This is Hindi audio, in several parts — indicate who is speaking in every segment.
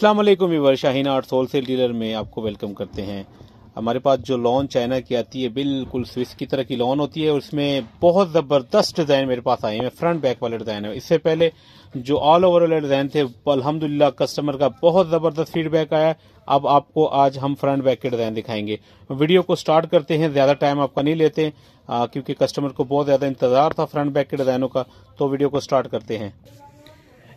Speaker 1: अस्सलाम वालेकुम viewer Shaheen Arts sale dealer में आपको वेलकम करते हैं हमारे पास जो लॉन चाइना की आती है बिल्कुल स्विस की तरह की लॉन होती है उसमें बहुत ज़बरदस्त डिज़ाइन मेरे पास आए हैं फ्रंट बैक वाले डिज़ाइन है इससे पहले जो ऑल ओवर वाले डिज़ाइन थे अलहमदिल्ला कस्टमर का बहुत ज़बरदस्त फीडबैक आया अब आपको आज हम फ्रंट बैक के डिज़ाइन दिखाएंगे वीडियो को स्टार्ट करते हैं ज़्यादा टाइम आपका नहीं लेते क्योंकि कस्टमर को बहुत ज़्यादा इंतज़ार था फ्रंट बैक के डिज़ाइनों का तो वीडियो को स्टार्ट करते हैं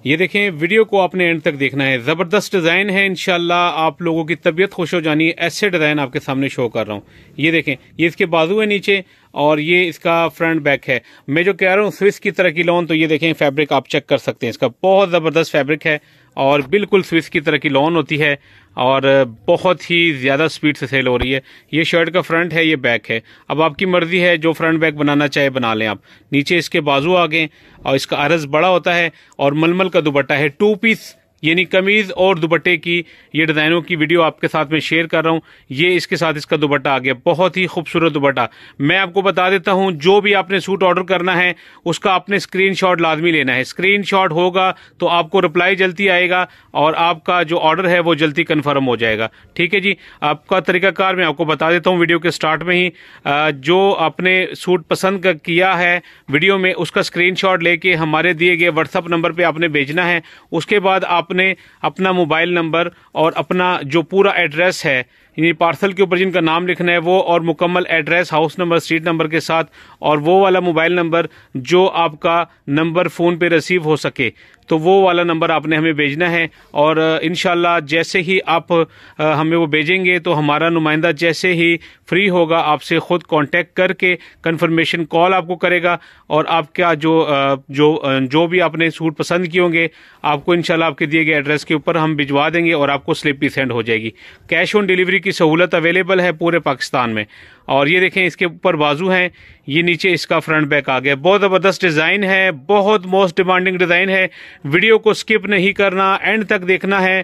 Speaker 1: ये देखें वीडियो को आपने एंड तक देखना है जबरदस्त डिजाइन है इनशाला आप लोगों की तबीयत खुश हो जानी ऐसे डिजाइन आपके सामने शो कर रहा हूँ ये देखें ये इसके बाजू है नीचे और ये इसका फ्रंट बैक है मैं जो कह रहा हूँ स्विस की तरह की लॉन तो ये देखें फैब्रिक आप चेक कर सकते हैं इसका बहुत ज़बरदस्त फैब्रिक है और बिल्कुल स्विस की तरह की लोन होती है और बहुत ही ज़्यादा स्पीड से सेल हो रही है ये शर्ट का फ्रंट है ये बैक है अब आपकी मर्ज़ी है जो फ्रंट बैक बनाना चाहे बना लें आप नीचे इसके बाजू आ गए और इसका अरज बड़ा होता है और मलमल का दुपट्टा है टू पीस यानी कमीज और दुपट्टे की ये डिजाइनों की वीडियो आपके साथ में शेयर कर रहा हूँ ये इसके साथ इसका दुपट्टा आ गया बहुत ही खूबसूरत दुपट्टा मैं आपको बता देता हूँ जो भी आपने सूट ऑर्डर करना है उसका आपने स्क्रीन लाजमी लेना है स्क्रीन होगा तो आपको रिप्लाई जल्दी आएगा और आपका जो ऑर्डर है वो जल्दी कन्फर्म हो जाएगा ठीक है जी आपका तरीकाकार मैं आपको बता देता हूँ वीडियो के स्टार्ट में ही जो आपने सूट पसंद किया है वीडियो में उसका स्क्रीन लेके हमारे दिए गए व्हाट्सअप नंबर पर आपने भेजना है उसके बाद आप आपने अपना मोबाइल नंबर और अपना जो पूरा एड्रेस है यानी पार्सल के ऊपर जिनका नाम लिखना है वो और मुकम्मल address house number street number के साथ और वो वाला मोबाइल नंबर जो आपका नंबर फ़ोन पे रिसीव हो सके तो वो वाला नंबर आपने हमें भेजना है और इन जैसे ही आप हमें वो भेजेंगे तो हमारा नुमाइंदा जैसे ही फ्री होगा आपसे ख़ुद कांटेक्ट करके कंफर्मेशन कॉल आपको करेगा और आपका जो जो जो भी आपने सूट पसंद किए होंगे आपको इन आपके दिए गए एड्रेस के ऊपर हम भिजवा देंगे और आपको स्लिप भी सेंड हो जाएगी कैश ऑन डिलीवरी की सहूलत अवेलेबल है पूरे पाकिस्तान में और ये देखें इसके ऊपर बाजू हैं ये नीचे इसका फ्रंट बैक आ गया बहुत ज़बरदस्त डिज़ाइन है बहुत मोस्ट डिमांडिंग डिज़ाइन है वीडियो को स्किप नहीं करना एंड तक देखना है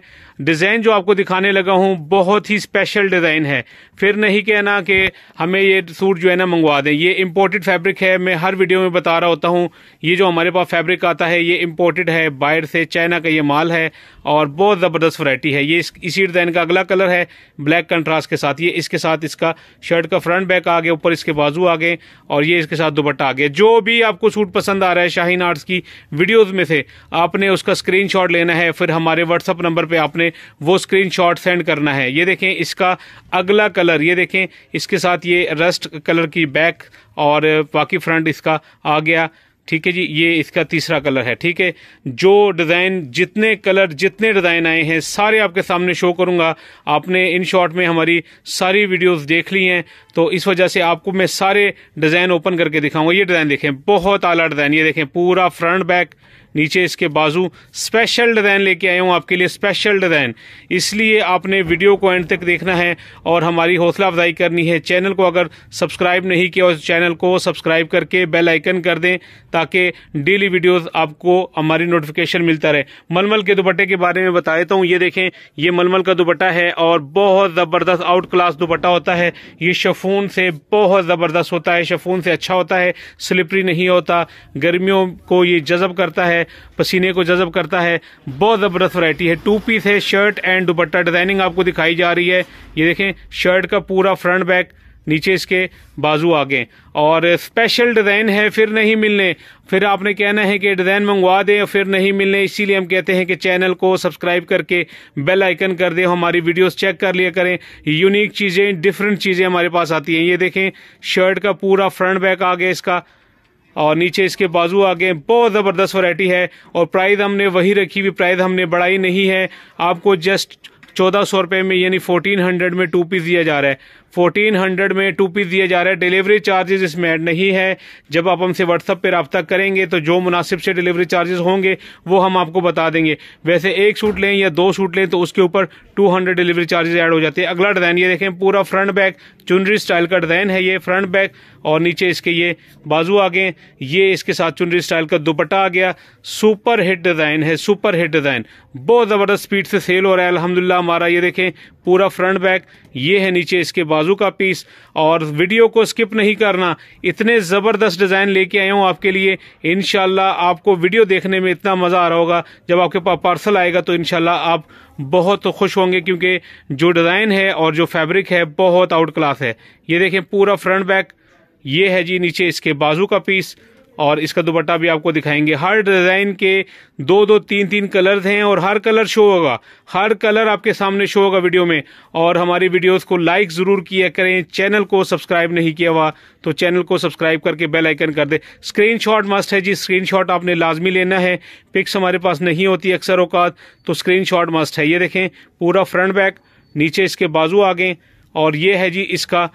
Speaker 1: डिज़ाइन जो आपको दिखाने लगा हूँ बहुत ही स्पेशल डिज़ाइन है फिर नहीं कहना कि हमें ये सूट जो है ना मंगवा दें ये इम्पोर्टेड फैब्रिक है मैं हर वीडियो में बता रहा होता हूँ ये जो हमारे पास फैब्रिक आता है ये इम्पोर्टेड है बाहर से चाइना का ये माल है और बहुत ज़बरदस्त वरायटी है ये इसी डिज़ाइन का अगला कलर है ब्लैक कंट्रास्ट के साथ ये इसके साथ इसका शर्ट का फ्रंट बैक आ गए ऊपर इसके बाजू आ गए और ये इसके साथ दुपट्टा आ गया जो भी आपको सूट पसंद आ रहा है शाहीन आर्ट्स की वीडियोस में से आपने उसका स्क्रीन लेना है फिर हमारे व्हाट्सअप नंबर पर आपने वो स्क्रीन सेंड करना है ये देखें इसका अगला कलर ये देखें इसके साथ ये रस्ट कलर की बैक और बाकी फ्रंट इसका आ गया ठीक है जी ये इसका तीसरा कलर है ठीक है जो डिज़ाइन जितने कलर जितने डिज़ाइन आए हैं सारे आपके सामने शो करूंगा आपने इन शॉर्ट में हमारी सारी वीडियोस देख ली हैं तो इस वजह से आपको मैं सारे डिज़ाइन ओपन करके दिखाऊंगा ये डिज़ाइन देखें बहुत आला डिज़ाइन ये देखें पूरा फ्रंट बैक नीचे इसके बाजू स्पेशल डिज़ाइन लेके आया हूँ आपके लिए स्पेशल डिज़ाइन इसलिए आपने वीडियो को एंड तक देखना है और हमारी हौसला अफजाई करनी है चैनल को अगर सब्सक्राइब नहीं किया और चैनल को सब्सक्राइब करके बेल आइकन कर दें ताकि डेली वीडियोस आपको हमारी नोटिफिकेशन मिलता रहे मलमल के दुपट्टे के बारे में बता देता हूँ ये देखें ये मलमल का दुपट्टा है और बहुत ज़बरदस्त आउट क्लास दुपट्टा होता है ये शफून से बहुत ज़बरदस्त होता है शफून से अच्छा होता है स्लिपरी नहीं होता गर्मियों को ये जज़ब करता है है पसीने को जजब करता है बहुत ज़बरदस्त वरायटी है टू पीस है शर्ट एंड दुपट्टा डिज़ाइनिंग आपको दिखाई जा रही है ये देखें शर्ट का पूरा फ्रंट बैक नीचे इसके बाजू आगे और स्पेशल डिज़ाइन है फिर नहीं मिलने फिर आपने कहना है कि डिज़ाइन मंगवा दें फिर नहीं मिलने इसीलिए हम कहते हैं कि चैनल को सब्सक्राइब करके बेल आइकन कर दें हमारी वीडियोस चेक कर लिया करें यूनिक चीज़ें डिफरेंट चीज़ें हमारे पास आती हैं ये देखें शर्ट का पूरा फ्रंट बैक आ गया इसका और नीचे इसके बाजू आगे बहुत ज़बरदस्त वरायटी है और प्राइस हमने वही रखी हुई प्राइस हमने बढ़ाई नहीं है आपको जस्ट चौदह सौ रुपये में यानी फोर्टीन हंड्रेड में टू पीस दिया जा रहा है फोर्टीन हंड्रेड में टू पीस दिया जा रहा है डिलीवरी चार्जेस इसमें ऐड नहीं है जब आप हमसे व्हाट्सअप पे रबता करेंगे तो जो मुनासिब से डिलीवरी चार्जेस होंगे वो हम आपको बता देंगे वैसे एक सूट लें या दो सूट लें तो उसके ऊपर 200 डिलीवरी चार्जेज ऐड हो जाते हैं अगला डिजाइन ये देखें पूरा फ्रंट बैक चुनरी स्टाइल का डिजाइन है ये फ्रंट बैक और नीचे इसके ये बाजू आ गए ये इसके साथ चुनरी स्टाइल का दुपट्टा आ गया सुपर हिट डिजाइन है सुपर हिट डिजाइन बहुत ज़बरदस्त स्पीड से सेल हो रहा है अलहमदुल्ला हमारा ये देखें पूरा फ्रंट बैक ये है नीचे इसके बाजू का पीस और वीडियो को स्किप नहीं करना इतने ज़बरदस्त डिज़ाइन लेके आया हूँ आपके लिए इनशाला आपको वीडियो देखने में इतना मज़ा आ रहा होगा जब आपके पास पार्सल आएगा तो इनशाला आप बहुत खुश होंगे क्योंकि जो डिज़ाइन है और जो फैब्रिक है बहुत आउट क्लास है ये देखें पूरा फ्रंट बैक ये है जी नीचे इसके बाजू का पीस और इसका दुपट्टा भी आपको दिखाएंगे हर डिजाइन के दो दो तीन तीन कलर्स हैं और हर कलर शो होगा हर कलर आपके सामने शो होगा वीडियो में और हमारी वीडियोस को लाइक जरूर किया करें चैनल को सब्सक्राइब नहीं किया हुआ तो चैनल को सब्सक्राइब करके बेल आइकन कर दे स्क्रीनशॉट मस्ट है जी स्क्रीनशॉट आपने लाजमी लेना है पिक्स हमारे पास नहीं होती अक्सर औकात तो स्क्रीन मस्ट है ये देखें पूरा फ्रंट बैक नीचे इसके बाजू आ गए और ये है जी इसका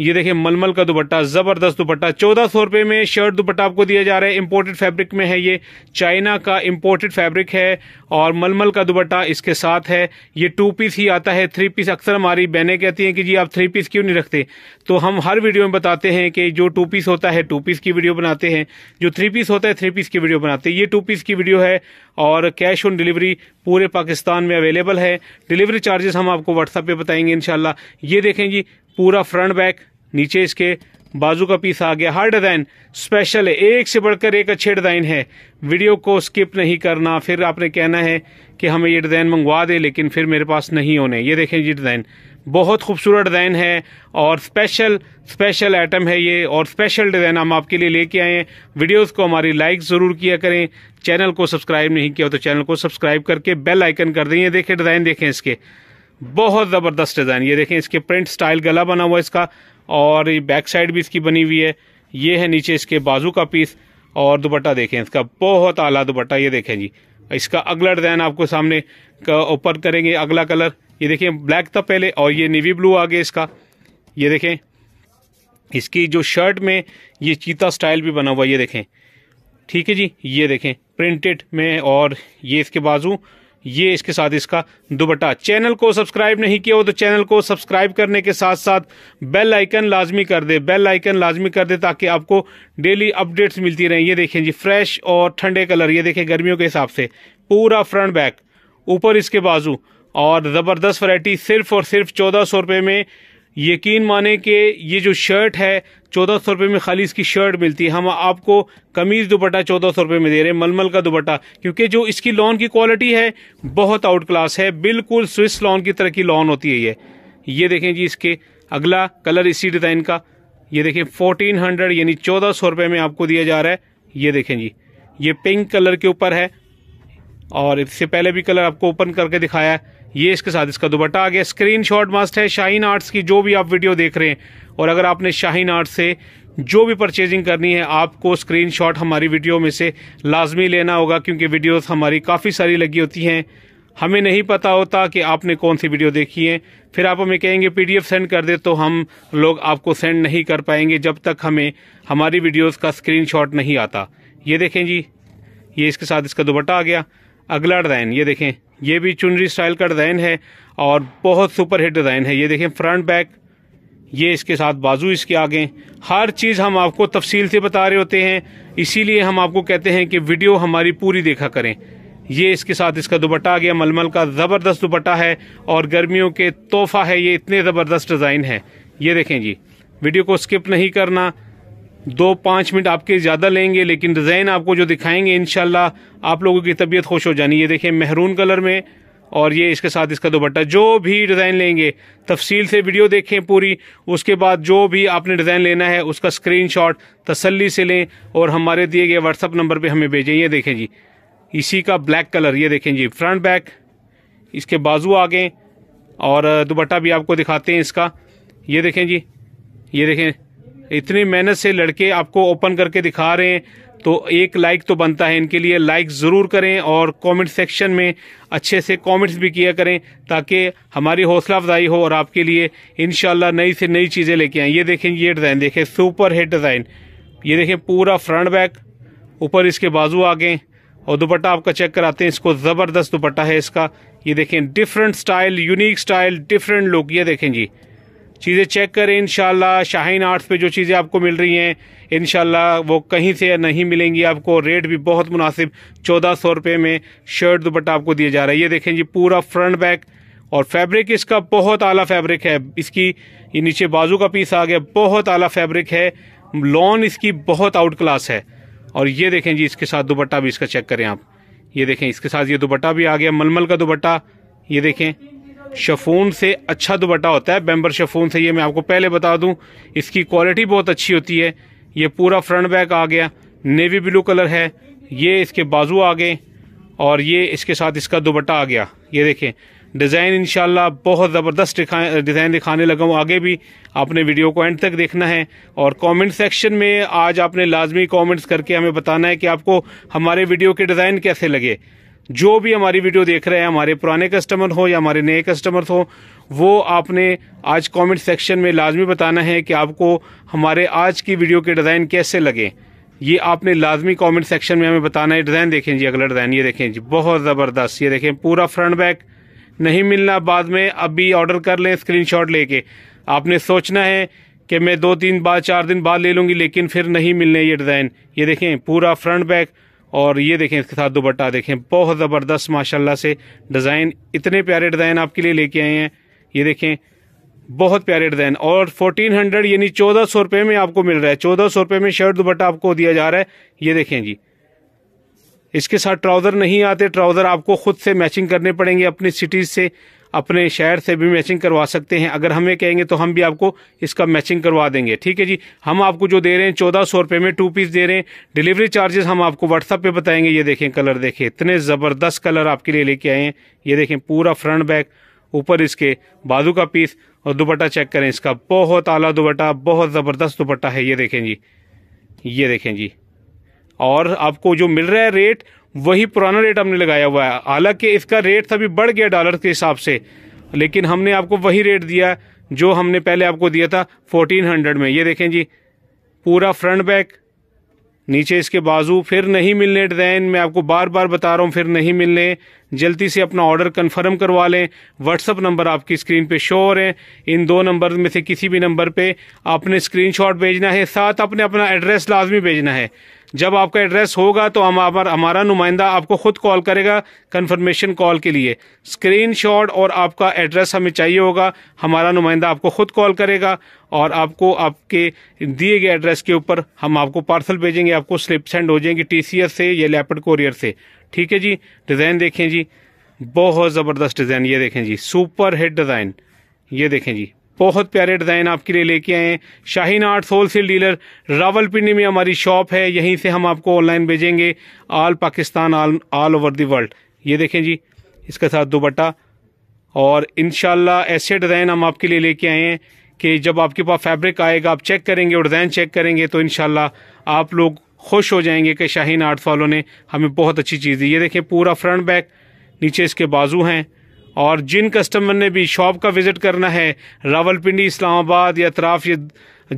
Speaker 1: ये देखिए मलमल का दुपट्टा जबरदस्त दुपट्टा चौदह सौ रुपए में शर्ट दुपट्टा आपको दिया जा रहा है इम्पोर्टेड फैब्रिक में है ये चाइना का इम्पोर्टेड फैब्रिक है और मलमल का दुपट्टा इसके साथ है ये टू पीस ही आता है थ्री पीस अक्सर हमारी बहनें कहती हैं कि जी आप थ्री पीस क्यों नहीं रखते तो हम हर वीडियो में बताते हैं कि जो टू पीस होता है टू पीस की वीडियो बनाते हैं जो थ्री पीस होता है थ्री पीस की वीडियो बनाते हैं ये टू पीस की वीडियो है और कैश ऑन डिलीवरी पूरे पाकिस्तान में अवेलेबल है डिलीवरी चार्जेस हम आपको व्हाट्सएप पे बताएंगे इनशाला ये देखें जी पूरा फ्रंट बैक नीचे इसके बाजू का पीस आ गया हर डिज़ाइन स्पेशल है एक से बढ़कर एक अच्छे डिज़ाइन है वीडियो को स्किप नहीं करना फिर आपने कहना है कि हमें ये डिज़ाइन मंगवा दे लेकिन फिर मेरे पास नहीं होने ये देखें ये डिज़ाइन बहुत खूबसूरत डिज़ाइन है और स्पेशल स्पेशल आइटम है ये और स्पेशल डिज़ाइन हम आपके लिए लेके आए हैं वीडियोस को हमारी लाइक ज़रूर किया करें चैनल को सब्सक्राइब नहीं किया तो चैनल को सब्सक्राइब करके बेल आइकन कर दें ये देखें डिज़ाइन देखें इसके बहुत ज़बरदस्त डिज़ाइन ये देखें इसके प्रिंट स्टाइल गला बना हुआ इसका और ये बैक साइड भी इसकी बनी हुई है ये है नीचे इसके बाजू का पीस और दुपट्टा देखें इसका बहुत आला दुपट्टा ये देखें जी इसका अगला डिज़ाइन आपको सामने ऊपर करेंगे अगला कलर ये देखें ब्लैक था पहले और ये नेवी ब्लू आ गया इसका ये देखें इसकी जो शर्ट में ये चीता स्टाइल भी बना हुआ ये देखें ठीक है जी ये देखें प्रिंटेड में और ये इसके बाजू ये इसके साथ इसका दुबट्टा चैनल को सब्सक्राइब नहीं किया हो तो चैनल को सब्सक्राइब करने के साथ साथ बेल आइकन लाजमी कर दे बेल आइकन लाजमी कर दे ताकि आपको डेली अपडेट्स मिलती रहें ये देखें जी फ्रेश और ठंडे कलर ये देखें गर्मियों के हिसाब से पूरा फ्रंट बैक ऊपर इसके बाजू और ज़बरदस्त वरायटी सिर्फ और सिर्फ चौदह सौ रुपये में यकीन माने कि ये जो शर्ट है चौदह सौ रुपये में खाली इसकी शर्ट मिलती है हम आपको कमीज़ दुपट्टा चौदह सौ रुपये में दे रहे हैं मलमल का दुपट्टा क्योंकि जो इसकी लॉन की क्वालिटी है बहुत आउट क्लास है बिल्कुल स्विस लॉन की तरह की लॉन होती है ये ये देखें जी इसके अगला कलर इसी डिज़ाइन का ये देखें फोर्टीन हंड्रेड यानी चौदह सौ रुपये में आपको दिया जा रहा है ये देखें जी ये पिंक कलर के ऊपर है और इससे पहले भी कलर आपको ओपन करके दिखाया है ये इसके साथ इसका दुपट्टा आ गया स्क्रीन शॉट मस्ट है शाहीन आर्ट्स की जो भी आप वीडियो देख रहे हैं और अगर आपने शाहीन आर्ट से जो भी परचेजिंग करनी है आपको स्क्रीनशॉट हमारी वीडियो में से लाजमी लेना होगा क्योंकि वीडियोस हमारी काफ़ी सारी लगी होती हैं हमें नहीं पता होता कि आपने कौन सी वीडियो देखी है फिर आप हमें कहेंगे पीडीएफ सेंड कर दे तो हम लोग आपको सेंड नहीं कर पाएंगे जब तक हमें हमारी वीडियोज का स्क्रीन नहीं आता ये देखें जी ये इसके साथ इसका दुबट्टा आ गया अगला डिज़ाइन ये देखें ये भी चुनरी स्टाइल का डिज़ाइन है और बहुत सुपर हिट डिज़ाइन है ये देखें फ्रंट बैक ये इसके साथ बाजू इसके आगे हर चीज़ हम आपको तफसील से बता रहे होते हैं इसीलिए हम आपको कहते हैं कि वीडियो हमारी पूरी देखा करें ये इसके साथ इसका दुपट्टा आ गया मलमल का ज़बरदस्त दुपट्टा है और गर्मियों के तोहफा है ये इतने ज़बरदस्त डिज़ाइन है ये देखें जी वीडियो को स्किप नहीं करना दो पाँच मिनट आपके ज़्यादा लेंगे लेकिन डिज़ाइन आपको जो दिखाएंगे इन आप लोगों की तबीयत खुश हो जानी ये देखें महरून कलर में और ये इसके साथ इसका दुपट्टा जो भी डिज़ाइन लेंगे तफसील से वीडियो देखें पूरी उसके बाद जो भी आपने डिज़ाइन लेना है उसका स्क्रीनशॉट तसल्ली से लें और हमारे दिए गए व्हाट्सअप नंबर पे हमें भेजें ये देखें जी इसी का ब्लैक कलर ये देखें जी फ्रंट बैक इसके बाजू आ गए और दुपट्टा भी आपको दिखाते हैं इसका ये देखें जी ये देखें इतनी मेहनत से लड़के आपको ओपन करके दिखा रहे हैं तो एक लाइक तो बनता है इनके लिए लाइक ज़रूर करें और कमेंट सेक्शन में अच्छे से कमेंट्स भी किया करें ताकि हमारी हौसला अफजाई हो और आपके लिए इन नई से नई चीज़ें लेके आएँ ये देखें ये डिज़ाइन देखें सुपर हिट डिज़ाइन ये देखें पूरा फ्रंट बैक ऊपर इसके बाजू आ गए और दुपट्टा आपका चेक कराते हैं इसको ज़बरदस्त दुपट्टा है इसका ये देखें different style unique style different look ये देखें जी चीज़ें चेक करें इन शाहीन आर्ट्स पे जो चीज़ें आपको मिल रही हैं इन वो कहीं से नहीं मिलेंगी आपको रेट भी बहुत मुनासिब चौदह सौ रुपये में शर्ट दुपट्टा आपको दिया जा रहा है ये देखें जी पूरा फ्रंट बैक और फैब्रिक इसका बहुत आला फैब्रिक है इसकी ये नीचे बाजू का पीस आ गया बहुत आला फैब्रिक है लॉन इसकी बहुत आउट क्लास है और ये देखें जी इसके साथ दुपट्टा भी इसका चेक करें आप ये देखें इसके साथ ये दुपट्टा भी आ गया मलमल का दुपट्टा ये देखें शफोन से अच्छा दुपट्टा होता है बेम्बर शफोन से ये मैं आपको पहले बता दूं इसकी क्वालिटी बहुत अच्छी होती है ये पूरा फ्रंट बैक आ गया नेवी ब्लू कलर है ये इसके बाजू आ गए और ये इसके साथ इसका दुपट्टा आ गया ये देखें डिज़ाइन इनशाला बहुत ज़बरदस्त डिज़ाइन दिखाने लगा हूँ आगे भी आपने वीडियो को एंड तक देखना है और कमेंट सेक्शन में आज आपने लाजमी कमेंट्स करके हमें बताना है कि आपको हमारे वीडियो के डिज़ाइन कैसे लगे जो भी हमारी वीडियो देख रहे हैं हमारे पुराने कस्टमर हो या हमारे नए कस्टमर हो वो आपने आज कमेंट सेक्शन में लाजमी बताना है कि आपको हमारे आज की वीडियो के डिज़ाइन कैसे लगे ये आपने लाजमी कमेंट सेक्शन में हमें बताना है डिज़ाइन देखें जी अगला डिज़ाइन ये देखें जी बहुत ज़बरदस्त ये देखें पूरा फ्रंट बैक नहीं मिलना बाद में अभी ऑर्डर कर लें स्क्रीन लेके आपने सोचना है कि मैं दो तीन बाद चार दिन बाद ले लूँगी लेकिन फिर नहीं मिलने ये डिज़ाइन ये देखें पूरा फ्रंट बैक और ये देखें इसके साथ दुपट्टा देखें बहुत ज़बरदस्त माशाल्लाह से डिज़ाइन इतने प्यारे डिज़ाइन आपके लिए लेके आए हैं ये देखें बहुत प्यारे डिज़ाइन और 1400 यानी 1400 रुपए में आपको मिल रहा है सौ रुपए में शर्ट दुपट्टा आपको दिया जा रहा है ये देखें जी इसके साथ ट्राउज़र नहीं आते ट्राउज़र आपको खुद से मैचिंग करने पड़ेंगे अपनी सिटीज़ से अपने शहर से भी मैचिंग करवा सकते हैं अगर हमें कहेंगे तो हम भी आपको इसका मैचिंग करवा देंगे ठीक है जी हम आपको जो दे रहे हैं चौदह सौ रुपये में टू पीस दे रहे हैं डिलीवरी चार्जेस हम आपको व्हाट्सअप पे बताएंगे ये देखें कलर देखें इतने ज़बरदस्त कलर आपके लिए लेके आए हैं ये देखें पूरा फ्रंट बैक ऊपर इसके बाजू का पीस और दुपट्टा चेक करें इसका बहुत आला दुपट्टा बहुत ज़बरदस्त दुपट्टा है ये देखें जी ये देखें जी और आपको जो मिल रहा है रेट वही पुराना रेट हमने लगाया हुआ है हालांकि इसका रेट सभी बढ़ गया डॉलर के हिसाब से लेकिन हमने आपको वही रेट दिया जो हमने पहले आपको दिया था फोर्टीन हंड्रेड में ये देखें जी पूरा फ्रंट बैक नीचे इसके बाजू फिर नहीं मिलने डिज़ाइन मैं आपको बार बार बता रहा हूँ फिर नहीं मिलने जल्दी से अपना ऑर्डर कंफर्म करवा लें व्हाट्सअप नंबर आपकी स्क्रीन पे शो हो रहे हैं इन दो नंबर में से किसी भी नंबर पे आपने स्क्रीनशॉट भेजना है साथ आपने अपना एड्रेस लाजमी भेजना है जब आपका एड्रेस होगा तो हम आप हमारा नुमाइंदा आपको खुद कॉल करेगा कन्फर्मेशन कॉल के लिए स्क्रीनशॉट और आपका एड्रेस हमें चाहिए होगा हमारा नुमाइंदा आपको खुद कॉल करेगा और आपको आपके दिए गए एड्रेस के ऊपर हम आपको पार्सल भेजेंगे आपको स्लिप सेंड हो जाएंगे टी से या लेपड कोरियर से ठीक है जी डिज़ाइन देखें जी बहुत ज़बरदस्त डिज़ाइन ये देखें जी सुपर हिट डिज़ाइन ये देखें जी बहुत प्यारे डिज़ाइन आपके लिए लेके आए हैं Shaheen arts wholesale dealer Rawalpindi में हमारी शॉप है यहीं से हम आपको ऑनलाइन भेजेंगे all Pakistan all over the world ये देखें जी इसके साथ दुपट्टा और इन ऐसे डिज़ाइन हम आपके लिए लेके आए हैं कि जब आपके पास फैब्रिक आएगा आप चेक करेंगे और डिज़ाइन चेक करेंगे तो इन आप लोग खुश हो जाएंगे कि शाहीन आर्ट्स वालों ने हमें बहुत अच्छी चीज़ दी ये देखें पूरा फ्रंट बैक नीचे इसके बाजू हैं और जिन कस्टमर ने भी शॉप का विजिट करना है रावलपिंडी इस्लामाबाद या अतराफ या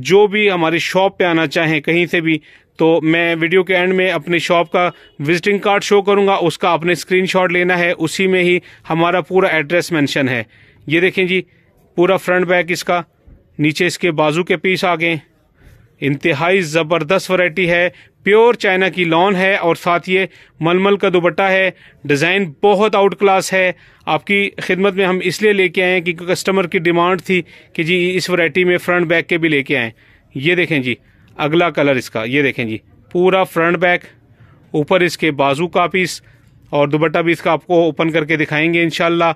Speaker 1: जो भी हमारी शॉप पे आना चाहें कहीं से भी तो मैं वीडियो के एंड में अपनी शॉप का विजिटिंग कार्ड शो करूंगा उसका आपने स्क्रीनशॉट लेना है उसी में ही हमारा पूरा एड्रेस मेंशन है ये देखें जी पूरा फ्रंट बैक इसका नीचे इसके बाजू के पीस आ गए इंतहाई ज़बरदस्त वैरायटी है प्योर चाइना की लॉन है और साथ ये मलमल का दुपट्टा है डिज़ाइन बहुत आउट क्लास है आपकी खिदमत में हम इसलिए लेके आए हैं कि कस्टमर की डिमांड थी कि जी इस वैरायटी में फ्रंट बैक के भी लेके आए ये देखें जी अगला कलर इसका ये देखें जी पूरा फ्रंट बैक ऊपर इसके बाजू का पीस और दुपट्टा भी इसका आपको ओपन करके दिखाएंगे इनशाला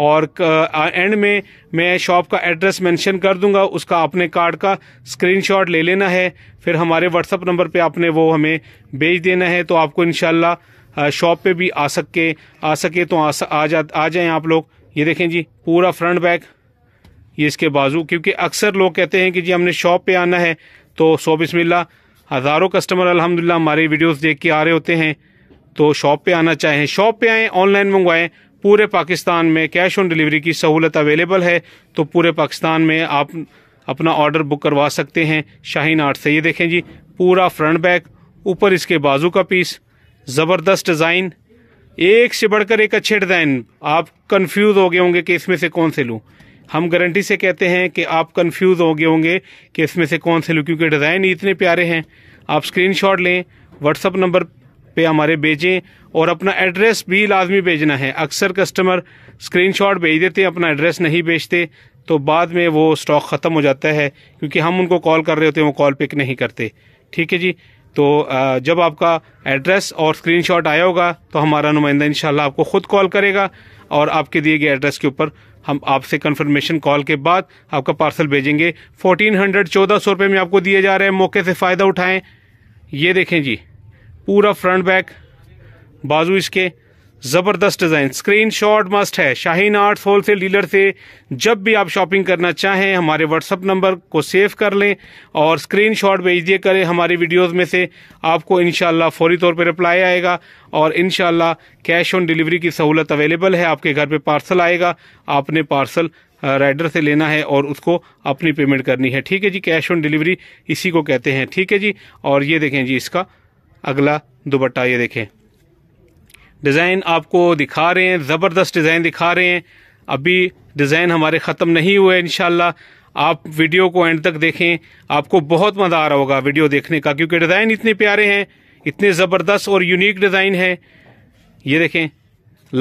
Speaker 1: और एंड में मैं शॉप का एड्रेस मेंशन कर दूंगा उसका अपने कार्ड का स्क्रीनशॉट ले लेना है फिर हमारे व्हाट्सअप नंबर पे आपने वो हमें भेज देना है तो आपको इनशाला शॉप पे भी आ सके आ सके तो आ, आ जा आ जाएं आप लोग ये देखें जी पूरा फ्रंट बैक ये इसके बाजू क्योंकि अक्सर लोग कहते हैं कि जी हमने शॉप पे आना है तो सो बिस्मिल्ला हज़ारों कस्टमर अलहमदिल्ला हमारी वीडियोज देख के आ रहे होते हैं तो शॉप पे आना चाहें शॉप पे आएँ ऑनलाइन मंगवाएं पूरे पाकिस्तान में कैश ऑन डिलीवरी की सहूलत अवेलेबल है तो पूरे पाकिस्तान में आप अपना ऑर्डर बुक करवा सकते हैं शाहीन आर्ट से ये देखें जी पूरा फ्रंट बैक ऊपर इसके बाजू का पीस ज़बरदस्त डिज़ाइन एक से बढ़कर एक अच्छे डिज़ाइन आप कन्फ्यूज हो गए होंगे कि इसमें से कौन से लूँ हम गारंटी से कहते हैं कि आप कंफ्यूज हो गए होंगे कि इसमें से कौन से लूँ क्योंकि डिज़ाइन इतने प्यारे हैं आप स्क्रीनशॉट लें व्हाट्सअप नंबर पे हमारे भेजें और अपना एड्रेस भी लाजमी भेजना है अक्सर कस्टमर स्क्रीनशॉट भेज देते हैं अपना एड्रेस नहीं भेजते तो बाद में वो स्टॉक ख़त्म हो जाता है क्योंकि हम उनको कॉल कर रहे होते हैं वो कॉल पिक नहीं करते ठीक है जी तो जब आपका एड्रेस और शॉट आया होगा तो हमारा नुमाइंदा इंशाल्लाह आपको ख़ुद कॉल करेगा और आपके दिए गए एड्रेस के ऊपर हम आपसे कंफर्मेशन कॉल के बाद आपका पार्सल भेजेंगे फोर्टीन हंड्रेड चौदह सौ रुपये में आपको दिए जा रहे हैं मौके से फ़ायदा उठाएं ये देखें जी पूरा फ्रंट बैक बाजू इसके ज़बरदस्त डिज़ाइन स्क्रीन शॉट मस्ट है शाहीन आर्ट्स होलसेल डीलर से जब भी आप शॉपिंग करना चाहें हमारे व्हाट्सअप नंबर को सेव कर लें और स्क्रीन शॉट भेज दिए करें हमारी वीडियोस में से आपको इन फौरी तौर पर रिप्लाई आएगा और इन कैश ऑन डिलीवरी की सहूलत अवेलेबल है आपके घर पर पार्सल आएगा आपने पार्सल राइडर से लेना है और उसको अपनी पेमेंट करनी है ठीक है जी कैश ऑन डिलीवरी इसी को कहते हैं ठीक है जी और ये देखें जी इसका अगला दुपट्टा ये देखें डिज़ाइन आपको दिखा रहे हैं ज़बरदस्त डिज़ाइन दिखा रहे हैं अभी डिज़ाइन हमारे ख़त्म नहीं हुए इन आप वीडियो को एंड तक देखें आपको बहुत मज़ा आ रहा होगा वीडियो देखने का क्योंकि डिज़ाइन इतने प्यारे हैं इतने ज़बरदस्त और यूनिक डिज़ाइन है ये देखें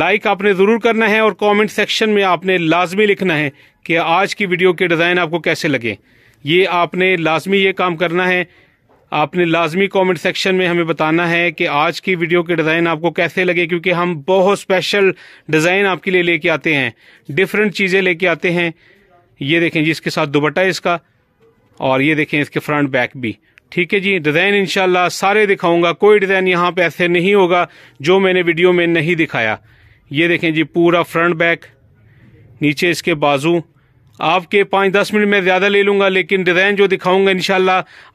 Speaker 1: लाइक आपने ज़रूर करना है और कमेंट सेक्शन में आपने लाजमी लिखना है कि आज की वीडियो के डिज़ाइन आपको कैसे लगे ये आपने लाजमी ये काम करना है आपने लाजमी कमेंट सेक्शन में हमें बताना है कि आज की वीडियो के डिज़ाइन आपको कैसे लगे क्योंकि हम बहुत स्पेशल डिज़ाइन आपके लिए लेके आते हैं डिफरेंट चीज़ें लेके आते हैं ये देखें जी इसके साथ दुबट्टा इसका और ये देखें इसके फ्रंट बैक भी ठीक है जी डिज़ाइन इनशाला सारे दिखाऊंगा कोई डिज़ाइन यहाँ पर ऐसे नहीं होगा जो मैंने वीडियो में नहीं दिखाया ये देखें जी पूरा फ्रंट बैक नीचे इसके बाजू आपके पाँच दस मिनट में ज़्यादा ले लूँगा लेकिन डिज़ाइन जो दिखाऊँगा इन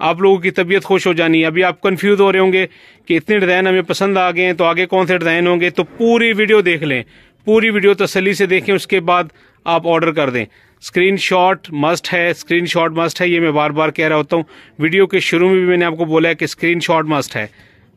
Speaker 1: आप लोगों की तबीयत खुश हो जानी है अभी आप कन्फ्यूज़ हो रहे होंगे कि इतने डिज़ाइन हमें पसंद आ गए हैं तो आगे कौन से डिज़ाइन होंगे तो पूरी वीडियो देख लें पूरी वीडियो तसली से देखें उसके बाद आप ऑर्डर कर दें स्क्रीन शॉट मस्ट है स्क्रीन शॉट मस्ट है ये मैं बार बार कह रहा होता हूँ वीडियो के शुरू में भी मैंने आपको बोला है कि स्क्रीन शॉट मस्ट है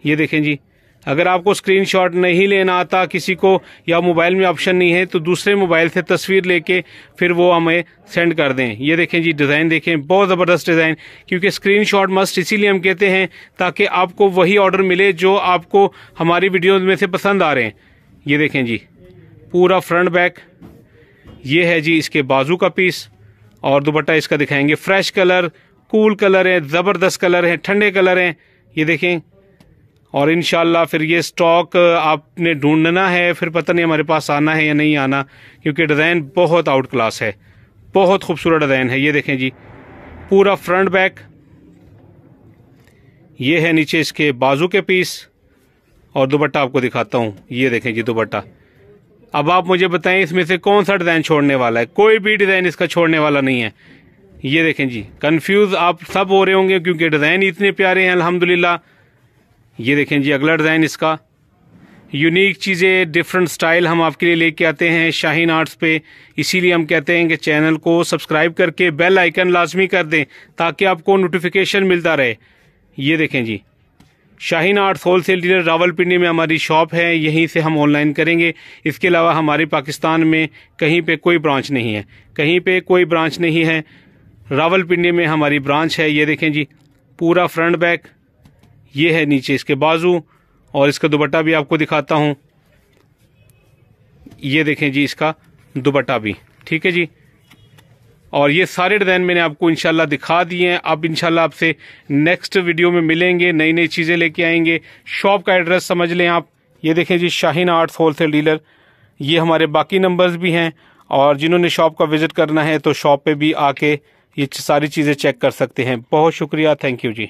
Speaker 1: ये देखें जी अगर आपको स्क्रीनशॉट नहीं लेना आता किसी को या मोबाइल में ऑप्शन नहीं है तो दूसरे मोबाइल से तस्वीर लेके फिर वो हमें सेंड कर दें ये देखें जी डिज़ाइन देखें बहुत ज़बरदस्त डिज़ाइन क्योंकि स्क्रीनशॉट मस्ट इसीलिए हम कहते हैं ताकि आपको वही ऑर्डर मिले जो आपको हमारी वीडियो में से पसंद आ रहे हैं ये देखें जी पूरा फ्रंट बैक ये है जी इसके बाजू का पीस और दुपट्टा इसका दिखाएंगे फ्रेश कलर कूल कलर है ज़बरदस्त कलर है ठंडे कलर हैं ये देखें और इन फिर ये स्टॉक आपने ढूंढना है फिर पता नहीं हमारे पास आना है या नहीं आना क्योंकि डिज़ाइन बहुत आउट क्लास है बहुत खूबसूरत डिज़ाइन है ये देखें जी पूरा फ्रंट बैक ये है नीचे इसके बाजू के पीस और दुपट्टा आपको दिखाता हूँ ये देखें जी दुपट्टा अब आप मुझे बताएं इसमें से कौन सा डिज़ाइन छोड़ने वाला है कोई भी डिज़ाइन इसका छोड़ने वाला नहीं है ये देखें जी कंफ्यूज आप सब हो रहे होंगे क्योंकि डिज़ाइन इतने प्यारे हैं अल्हम्दुलिल्लाह ये देखें जी अगला डिज़ाइन इसका यूनिक चीज़ें डिफरेंट स्टाइल हम आपके लिए लेके आते हैं शाहीन आर्ट्स पे इसीलिए हम कहते हैं कि चैनल को सब्सक्राइब करके बेल आइकन लाजमी कर दें ताकि आपको नोटिफिकेशन मिलता रहे ये देखें जी Shaheen arts wholesale dealer Rawalpindi में हमारी शॉप है यहीं से हम ऑनलाइन करेंगे इसके अलावा हमारे पाकिस्तान में कहीं पर कोई ब्रांच नहीं है कहीं पर कोई ब्रांच नहीं है रावलपिंडी में हमारी ब्रांच है ये देखें जी पूरा फ्रंट बैक ये है नीचे इसके बाजू और इसका दुपट्टा भी आपको दिखाता हूँ ये देखें जी इसका दुपट्टा भी ठीक है जी और ये सारे डिज़ाइन मैंने आपको इनशाला दिखा दिए हैं अब इनशाला आपसे नेक्स्ट वीडियो में मिलेंगे नई नई चीज़ें लेके आएंगे शॉप का एड्रेस समझ लें आप ये देखें जी शाहीन आर्ट्स होलसेल डीलर ये हमारे बाकी नंबर्स भी हैं और जिन्होंने शॉप का विज़िट करना है तो शॉप पे भी आके ये सारी चीज़ें चेक कर सकते हैं बहुत शुक्रिया थैंक यू जी